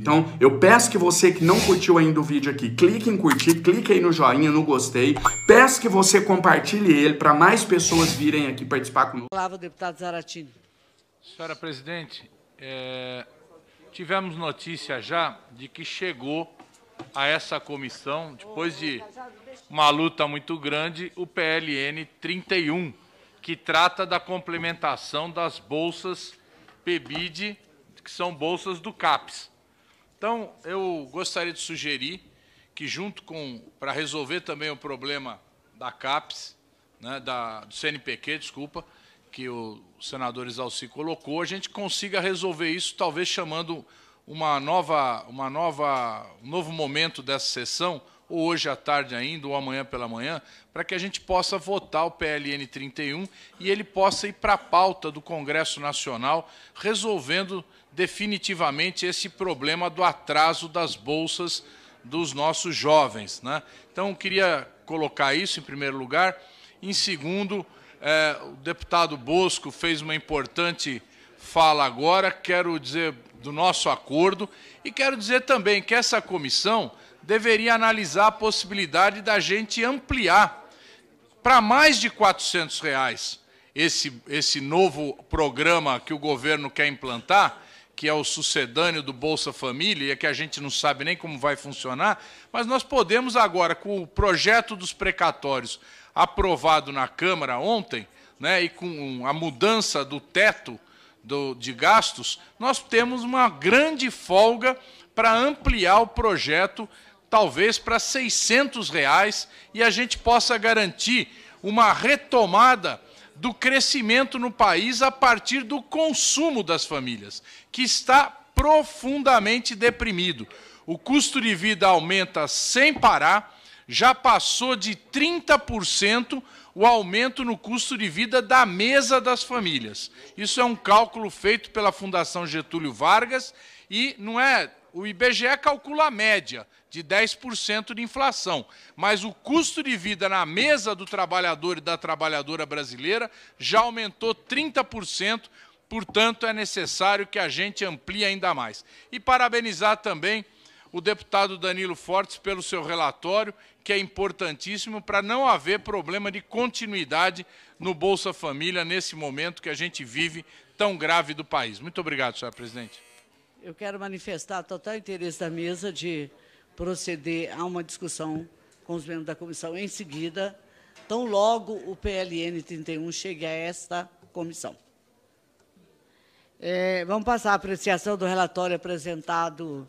Então, eu peço que você que não curtiu ainda o vídeo aqui, clique em curtir, clique aí no joinha, no gostei. Peço que você compartilhe ele para mais pessoas virem aqui participar conosco. Palavra, deputado Zaratini. Senhora presidente, é, tivemos notícia já de que chegou a essa comissão, depois de uma luta muito grande, o PLN 31, que trata da complementação das bolsas PEBID, que são bolsas do CAPES. Então, eu gostaria de sugerir que, junto com, para resolver também o problema da CAPES, né, da, do CNPq, desculpa, que o senador Isalci colocou, a gente consiga resolver isso, talvez chamando uma nova, uma nova, um novo momento dessa sessão, ou hoje à tarde ainda, ou amanhã pela manhã, para que a gente possa votar o PLN 31 e ele possa ir para a pauta do Congresso Nacional, resolvendo definitivamente esse problema do atraso das bolsas dos nossos jovens. Né? Então, queria colocar isso em primeiro lugar. Em segundo, é, o deputado Bosco fez uma importante fala agora, quero dizer do nosso acordo e quero dizer também que essa comissão deveria analisar a possibilidade da gente ampliar para mais de 400 reais esse, esse novo programa que o governo quer implantar que é o sucedâneo do Bolsa Família, e é que a gente não sabe nem como vai funcionar, mas nós podemos agora, com o projeto dos precatórios aprovado na Câmara ontem, né, e com a mudança do teto do, de gastos, nós temos uma grande folga para ampliar o projeto, talvez para 600 reais, e a gente possa garantir uma retomada do crescimento no país a partir do consumo das famílias, que está profundamente deprimido. O custo de vida aumenta sem parar, já passou de 30% o aumento no custo de vida da mesa das famílias. Isso é um cálculo feito pela Fundação Getúlio Vargas e não é o IBGE calcula a média de 10% de inflação, mas o custo de vida na mesa do trabalhador e da trabalhadora brasileira já aumentou 30%, portanto é necessário que a gente amplie ainda mais. E parabenizar também o deputado Danilo Fortes pelo seu relatório, que é importantíssimo para não haver problema de continuidade no Bolsa Família nesse momento que a gente vive tão grave do país. Muito obrigado, senhor presidente. Eu quero manifestar total interesse da mesa de proceder a uma discussão com os membros da comissão em seguida, tão logo o PLN 31 chegue a esta comissão. É, vamos passar à apreciação do relatório apresentado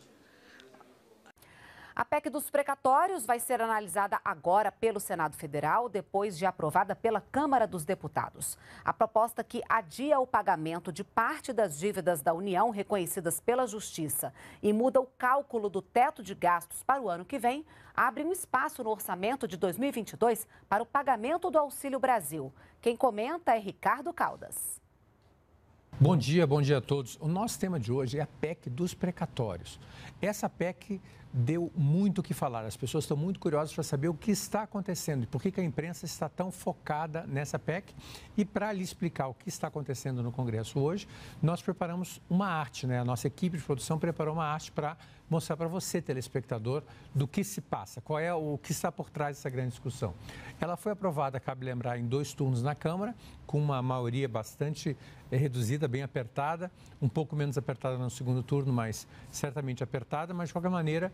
a PEC dos precatórios vai ser analisada agora pelo Senado Federal, depois de aprovada pela Câmara dos Deputados. A proposta que adia o pagamento de parte das dívidas da União reconhecidas pela Justiça e muda o cálculo do teto de gastos para o ano que vem, abre um espaço no orçamento de 2022 para o pagamento do Auxílio Brasil. Quem comenta é Ricardo Caldas. Bom dia, bom dia a todos. O nosso tema de hoje é a PEC dos precatórios. Essa PEC deu muito o que falar. As pessoas estão muito curiosas para saber o que está acontecendo e por que, a imprensa está tão focada nessa PEC. E para lhe explicar o que está acontecendo no Congresso hoje, nós preparamos uma arte, né? A nossa equipe de produção preparou uma arte para mostrar para você, telespectador, do que se passa, qual é o que está por trás dessa grande discussão. Ela foi aprovada, cabe lembrar, em dois turnos na Câmara, com uma maioria bastante eh, reduzida bem apertada, um pouco menos apertada no segundo turno, mas certamente apertada, mas de qualquer maneira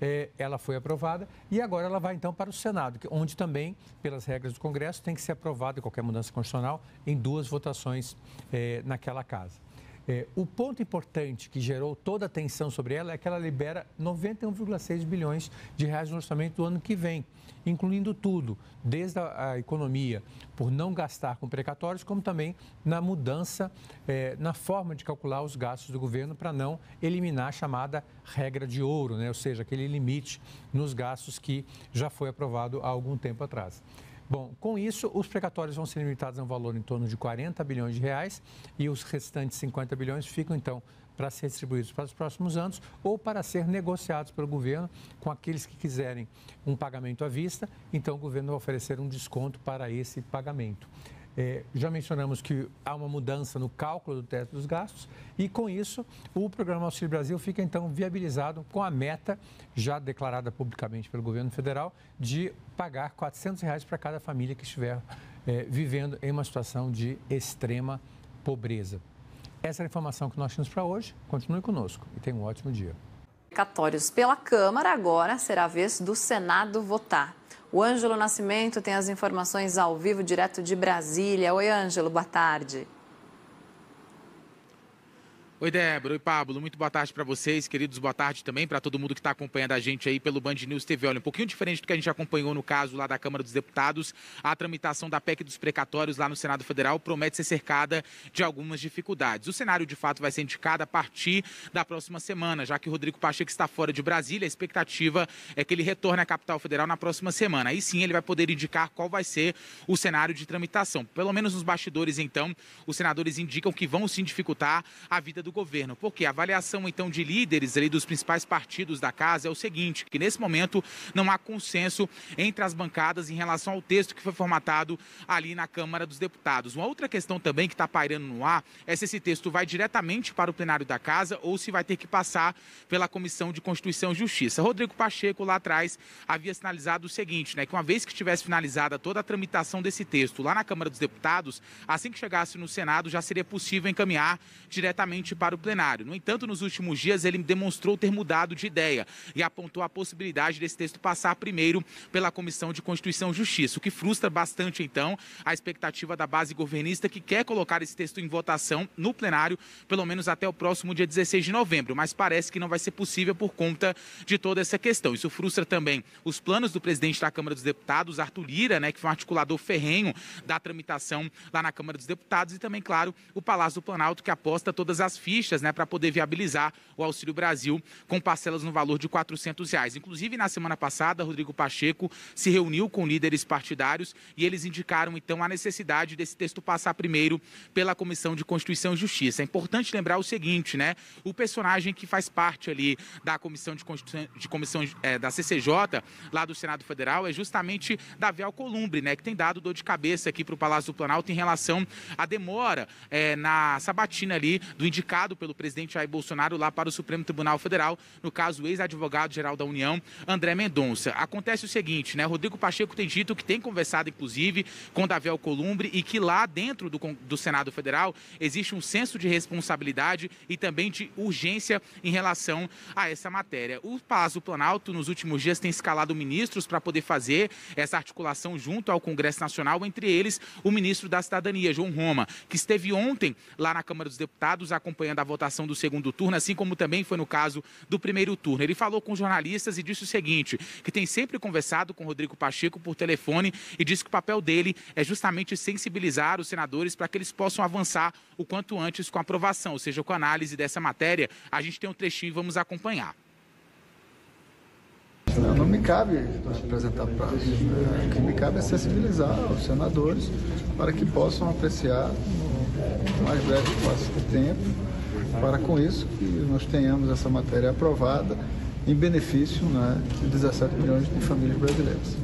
é, ela foi aprovada e agora ela vai então para o Senado, onde também, pelas regras do Congresso, tem que ser aprovada qualquer mudança constitucional em duas votações é, naquela casa. É, o ponto importante que gerou toda a atenção sobre ela é que ela libera 91,6 bilhões de reais no orçamento do ano que vem, incluindo tudo, desde a, a economia, por não gastar com precatórios, como também na mudança é, na forma de calcular os gastos do governo para não eliminar a chamada regra de ouro, né? ou seja, aquele limite nos gastos que já foi aprovado há algum tempo atrás. Bom, com isso, os precatórios vão ser limitados a um valor em torno de 40 bilhões de reais e os restantes 50 bilhões ficam, então, para ser distribuídos para os próximos anos ou para ser negociados pelo governo com aqueles que quiserem um pagamento à vista. Então, o governo vai oferecer um desconto para esse pagamento. É, já mencionamos que há uma mudança no cálculo do teto dos gastos e, com isso, o Programa Auxílio Brasil fica então viabilizado com a meta, já declarada publicamente pelo governo federal, de pagar R$ 400 reais para cada família que estiver é, vivendo em uma situação de extrema pobreza. Essa é a informação que nós tínhamos para hoje. Continue conosco e tenha um ótimo dia. Pela Câmara, agora será a vez do Senado votar. O Ângelo Nascimento tem as informações ao vivo, direto de Brasília. Oi, Ângelo, boa tarde. Oi, Débora. Oi, Pablo. Muito boa tarde para vocês, queridos. Boa tarde também para todo mundo que está acompanhando a gente aí pelo Band News TV. Olha, um pouquinho diferente do que a gente acompanhou no caso lá da Câmara dos Deputados. A tramitação da PEC dos precatórios lá no Senado Federal promete ser cercada de algumas dificuldades. O cenário, de fato, vai ser indicado a partir da próxima semana, já que o Rodrigo Pacheco está fora de Brasília. A expectativa é que ele retorne à capital federal na próxima semana. Aí sim ele vai poder indicar qual vai ser o cenário de tramitação. Pelo menos nos bastidores, então, os senadores indicam que vão sim dificultar a vida do governo, porque a avaliação então de líderes ali dos principais partidos da casa é o seguinte, que nesse momento não há consenso entre as bancadas em relação ao texto que foi formatado ali na Câmara dos Deputados. Uma outra questão também que está pairando no ar é se esse texto vai diretamente para o plenário da casa ou se vai ter que passar pela Comissão de Constituição e Justiça. Rodrigo Pacheco lá atrás havia sinalizado o seguinte, né, que uma vez que tivesse finalizada toda a tramitação desse texto lá na Câmara dos Deputados, assim que chegasse no Senado já seria possível encaminhar diretamente para o plenário. No entanto, nos últimos dias, ele demonstrou ter mudado de ideia e apontou a possibilidade desse texto passar primeiro pela Comissão de Constituição e Justiça, o que frustra bastante, então, a expectativa da base governista que quer colocar esse texto em votação no plenário, pelo menos até o próximo dia 16 de novembro, mas parece que não vai ser possível por conta de toda essa questão. Isso frustra também os planos do presidente da Câmara dos Deputados, Arthur Lira, né, que foi um articulador ferrenho da tramitação lá na Câmara dos Deputados, e também, claro, o Palácio do Planalto, que aposta todas as fichas né, para poder viabilizar o Auxílio Brasil com parcelas no valor de R$ 400. Reais. Inclusive, na semana passada, Rodrigo Pacheco se reuniu com líderes partidários e eles indicaram, então, a necessidade desse texto passar primeiro pela Comissão de Constituição e Justiça. É importante lembrar o seguinte, né? O personagem que faz parte ali da Comissão de Constituição, de Comissão é, da CCJ, lá do Senado Federal, é justamente Davi Alcolumbre, né? Que tem dado dor de cabeça aqui para o Palácio do Planalto em relação à demora é, na sabatina ali do indicado indicado pelo presidente Jair Bolsonaro lá para o Supremo Tribunal Federal, no caso, ex-advogado-geral da União, André Mendonça. Acontece o seguinte, né? Rodrigo Pacheco tem dito que tem conversado, inclusive, com Davi Alcolumbre e que lá dentro do, do Senado Federal existe um senso de responsabilidade e também de urgência em relação a essa matéria. O Palácio do Planalto, nos últimos dias, tem escalado ministros para poder fazer essa articulação junto ao Congresso Nacional, entre eles o ministro da Cidadania, João Roma, que esteve ontem lá na Câmara dos Deputados acompanhando da votação do segundo turno, assim como também foi no caso do primeiro turno. Ele falou com jornalistas e disse o seguinte: que tem sempre conversado com Rodrigo Pacheco por telefone e disse que o papel dele é justamente sensibilizar os senadores para que eles possam avançar o quanto antes com a aprovação, ou seja, com a análise dessa matéria. A gente tem um trechinho e vamos acompanhar. Não me cabe apresentar prazo. O que me cabe é sensibilizar os senadores para que possam apreciar no mais breve espaço de tempo para com isso que nós tenhamos essa matéria aprovada em benefício né, de 17 milhões de famílias brasileiras.